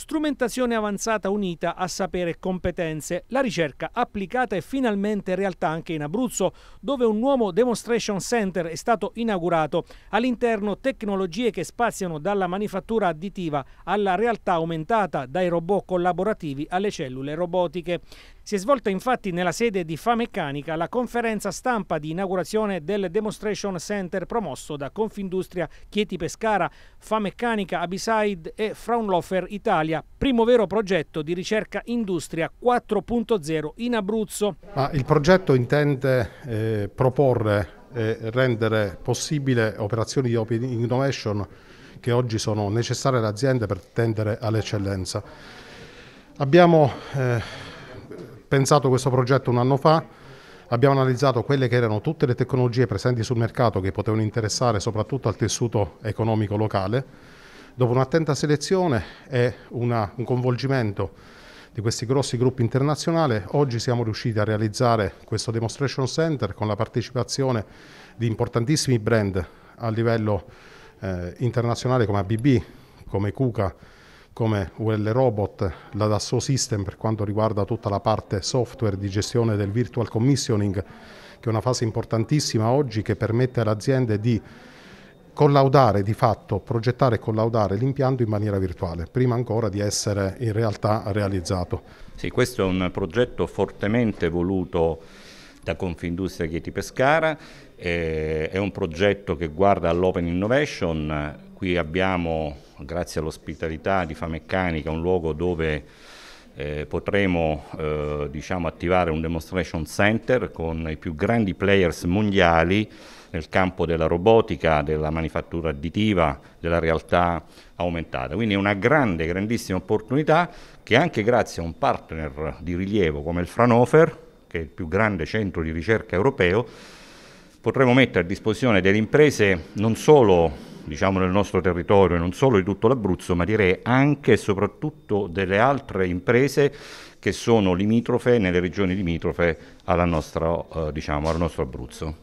strumentazione avanzata unita a sapere e competenze, la ricerca applicata è finalmente realtà anche in Abruzzo, dove un nuovo demonstration center è stato inaugurato, all'interno tecnologie che spaziano dalla manifattura additiva alla realtà aumentata, dai robot collaborativi alle cellule robotiche. Si è svolta infatti nella sede di Fameccanica la conferenza stampa di inaugurazione del Demonstration Center promosso da Confindustria Chieti Pescara, Fameccanica Abiside e Fraunhofer Italia, primo vero progetto di ricerca industria 4.0 in Abruzzo. Ma il progetto intende eh, proporre e rendere possibile operazioni di open innovation che oggi sono necessarie alle aziende per tendere all'eccellenza. Abbiamo eh, pensato questo progetto un anno fa, abbiamo analizzato quelle che erano tutte le tecnologie presenti sul mercato che potevano interessare soprattutto al tessuto economico locale. Dopo un'attenta selezione e una, un coinvolgimento di questi grossi gruppi internazionali, oggi siamo riusciti a realizzare questo Demonstration Center con la partecipazione di importantissimi brand a livello eh, internazionale come ABB, come Cuca, come UL Robot, la Dassault System per quanto riguarda tutta la parte software di gestione del virtual commissioning, che è una fase importantissima oggi che permette alle aziende di collaudare di fatto, progettare e collaudare l'impianto in maniera virtuale, prima ancora di essere in realtà realizzato. Sì, questo è un progetto fortemente voluto da Confindustria Chieti Pescara, eh, è un progetto che guarda all'Open Innovation, qui abbiamo grazie all'ospitalità di Fameccanica, un luogo dove eh, potremo eh, diciamo, attivare un demonstration center con i più grandi players mondiali nel campo della robotica, della manifattura additiva, della realtà aumentata. Quindi è una grande, grandissima opportunità che anche grazie a un partner di rilievo come il Franofer, che è il più grande centro di ricerca europeo, potremo mettere a disposizione delle imprese non solo diciamo, nel nostro territorio, non solo di tutto l'Abruzzo, ma direi anche e soprattutto delle altre imprese che sono limitrofe nelle regioni limitrofe nostra, eh, diciamo, al nostro Abruzzo.